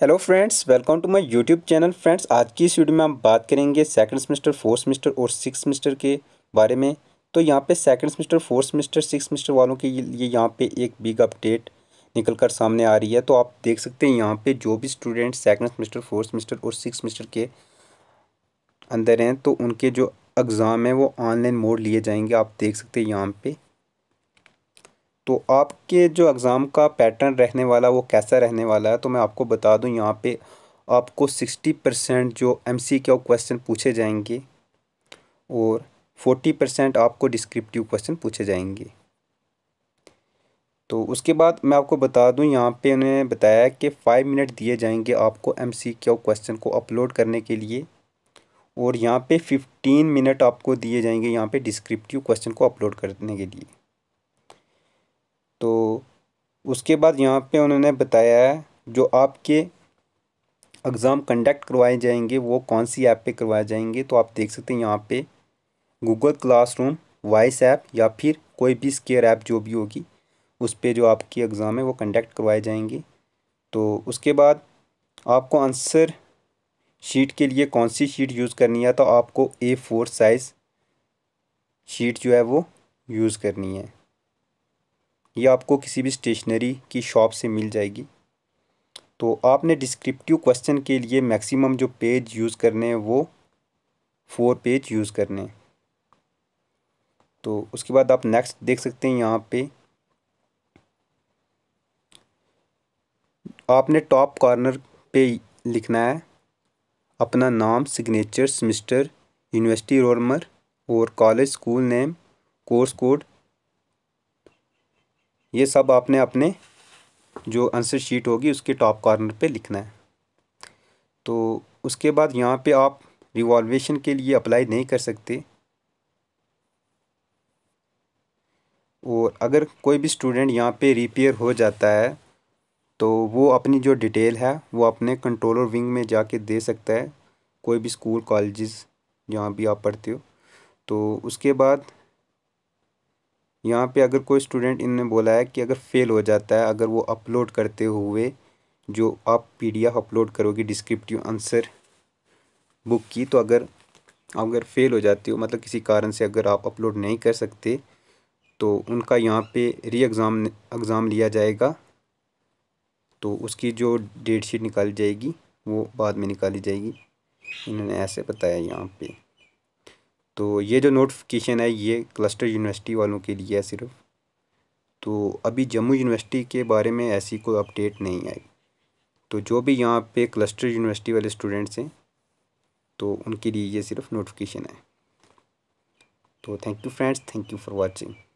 hello friends welcome to my YouTube channel friends आज की इस वीडियो में हम बात करेंगे सेकंड सेमेस्टर फोर्थ सेमेस्टर और सिक्स सेमेस्टर के बारे में तो यहाँ पे second semester fourth semester six semester वालों के लिए यहाँ पे एक बिग अपडेट निकल कर सामने आ रही है तो आप देख सकते हैं यहाँ पर जो भी student second semester fourth semester और सिक्स सेमेस्टर के अंदर हैं तो उनके जो एग्ज़ाम हैं वो ऑनलाइन मोड लिए जाएंगे आप देख सकते हैं यहाँ पर तो आपके जो एग्ज़ाम का पैटर्न रहने वाला वो कैसा रहने वाला है तो मैं आपको बता दूं यहाँ पे आपको सिक्सटी परसेंट जो एम सी के क्वेश्चन पूछे जाएंगे और फोर्टी परसेंट आपको डिस्क्रिप्टिव क्वेश्चन पूछे जाएंगे तो उसके बाद मैं आपको बता दूं यहाँ पे उन्होंने बताया कि फ़ाइव मिनट दिए जाएंगे आपको एम सी क्यू क्वेश्चन को अपलोड करने के लिए और यहाँ पे फिफ्टीन मिनट आपको दिए जाएंगे यहाँ पे डिस्क्रिप्टिव क्वेश्चन को अपलोड करने के लिए तो उसके बाद यहाँ पे उन्होंने बताया है जो आपके एग्ज़ाम कंडक्ट करवाए जाएंगे वो कौन सी ऐप पे करवाए जाएंगे तो आप देख सकते हैं यहाँ पे गूगल क्लासरूम वॉइस ऐप या फिर कोई भी स्केयर ऐप जो भी होगी उस पर जो आपकी एग्ज़ाम है वो कंडक्ट करवाए जाएंगे तो उसके बाद आपको आंसर शीट के लिए कौन सी शीट यूज़ करनी है तो आपको ए फोर साइज़ शीट जो है वो यूज़ करनी है ये आपको किसी भी स्टेशनरी की शॉप से मिल जाएगी तो आपने डिस्क्रिप्टिव क्वेश्चन के लिए मैक्सिमम जो पेज यूज़ करने हैं वो फोर पेज यूज़ करने हैं तो उसके बाद आप नेक्स्ट देख सकते हैं यहाँ पे आपने टॉप कॉर्नर पे लिखना है अपना नाम सिग्नेचर सेमिस्टर यूनिवर्सिटी रोलमर और college school name course code ये सब आपने अपने जो आंसर शीट होगी उसके टॉप कॉर्नर पे लिखना है तो उसके बाद यहाँ पे आप रिवॉल्वेशन के लिए अप्लाई नहीं कर सकते और अगर कोई भी स्टूडेंट यहाँ पे रिपेयर हो जाता है तो वो अपनी जो डिटेल है वो अपने कंट्रोलर विंग में जाके दे सकता है कोई भी स्कूल कॉलेज जहाँ भी आप पढ़ते हो तो उसके बाद यहाँ पे अगर कोई स्टूडेंट इनने बोला है कि अगर फेल हो जाता है अगर वो अपलोड करते हुए जो आप पीडीएफ अपलोड करोगे डिस्क्रिप्टिव आंसर बुक की तो अगर आप अगर फेल हो जाती हो मतलब किसी कारण से अगर आप अपलोड नहीं कर सकते तो उनका यहाँ पे री एग्ज़ाम एग्ज़ाम लिया जाएगा तो उसकी जो डेट शीट निकाली जाएगी वो बाद में निकाली जाएगी इन्होंने ऐसे बताया यहाँ पे तो ये जो नोटिफिकेशन है ये क्लस्टर यूनिवर्सिटी वालों के लिए है सिर्फ तो अभी जम्मू यूनिवर्सिटी के बारे में ऐसी कोई अपडेट नहीं आई तो जो भी यहाँ पे क्लस्टर यूनिवर्सिटी वाले स्टूडेंट्स हैं तो उनके लिए ये सिर्फ नोटिफिकेशन है तो thank you friends thank you for watching